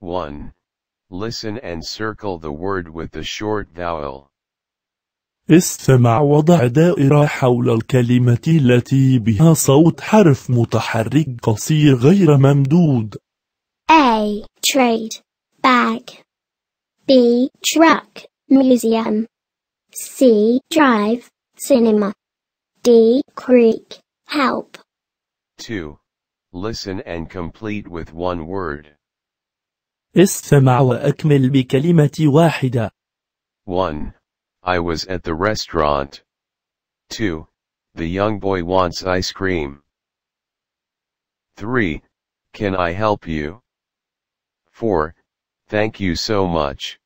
1. Listen and circle the word with the short vowel. استمع وضع دائرة حول الكلمة التي بها صوت حرف متحرك قصير غير ممدود. A. Trade. Bag. B. Truck. Museum. C. Drive. Cinema. D. Creek. Help. 2. Listen and complete with one word. استمع وأكمل بكلمة واحدة. 1. I was at the restaurant. 2. The young boy wants ice cream. 3. Can I help you? 4. Thank you so much.